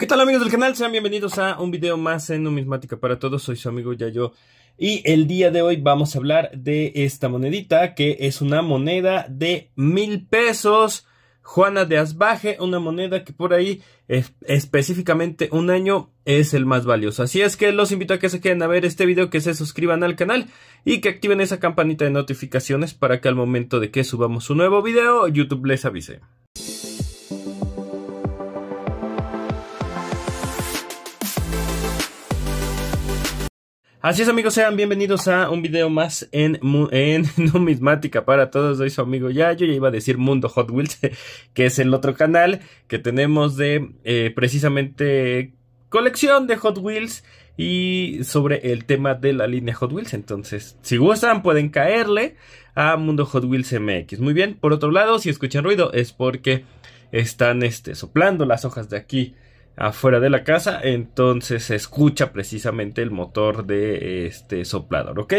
¿Qué tal amigos del canal? Sean bienvenidos a un video más en Numismática para Todos. Soy su amigo Yayo y el día de hoy vamos a hablar de esta monedita que es una moneda de mil pesos. Juana de Asbaje, una moneda que por ahí específicamente un año es el más valioso. Así es que los invito a que se queden a ver este video, que se suscriban al canal y que activen esa campanita de notificaciones para que al momento de que subamos un nuevo video YouTube les avise. Así es amigos, sean bienvenidos a un video más en, en numismática para todos. Soy su amigo yo ya iba a decir Mundo Hot Wheels, que es el otro canal que tenemos de eh, precisamente colección de Hot Wheels y sobre el tema de la línea Hot Wheels. Entonces, si gustan, pueden caerle a Mundo Hot Wheels MX. Muy bien, por otro lado, si escuchan ruido es porque están este, soplando las hojas de aquí afuera de la casa, entonces se escucha precisamente el motor de este soplador, ¿ok?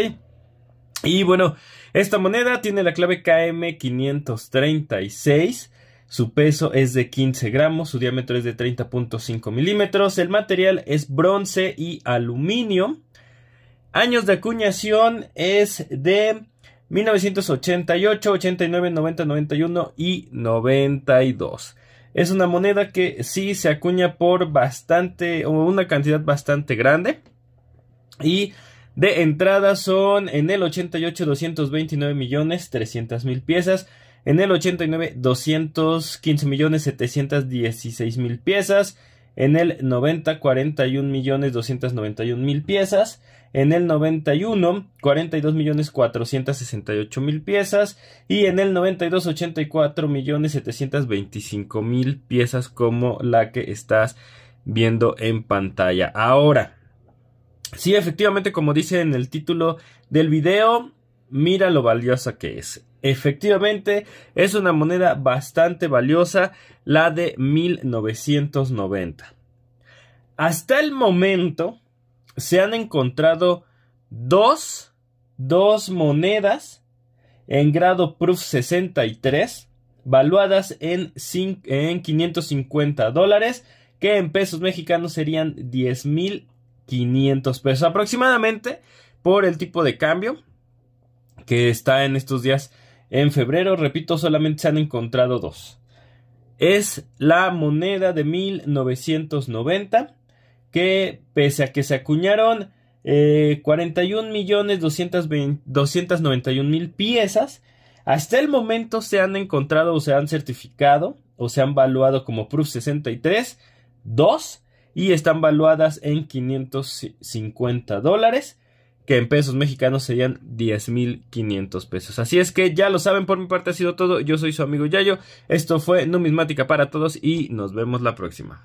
Y bueno, esta moneda tiene la clave KM536. Su peso es de 15 gramos, su diámetro es de 30.5 milímetros, el material es bronce y aluminio. Años de acuñación es de 1988, 89, 90, 91 y 92. Es una moneda que sí se acuña por bastante o una cantidad bastante grande. Y de entrada son en el 88 229 millones 300 mil piezas. En el 89 215 millones 716 mil piezas en el 90 41.291.000 millones mil piezas, en el 91 42.468.000 millones mil piezas y en el 92 84.725.000 millones mil piezas como la que estás viendo en pantalla. Ahora, sí, efectivamente, como dice en el título del video, mira lo valiosa que es. Efectivamente, es una moneda bastante valiosa, la de 1990. Hasta el momento se han encontrado dos, dos monedas en grado Proof 63, valuadas en, en 550 dólares, que en pesos mexicanos serían 10.500 pesos aproximadamente por el tipo de cambio que está en estos días en febrero, repito, solamente se han encontrado dos. Es la moneda de 1990 que pese a que se acuñaron eh, 41 millones piezas, hasta el momento se han encontrado o se han certificado o se han valuado como Proof 63, 2 y están valuadas en 550 dólares que en pesos mexicanos serían 10.500 pesos. Así es que ya lo saben, por mi parte ha sido todo. Yo soy su amigo Yayo. Esto fue Numismática para Todos y nos vemos la próxima.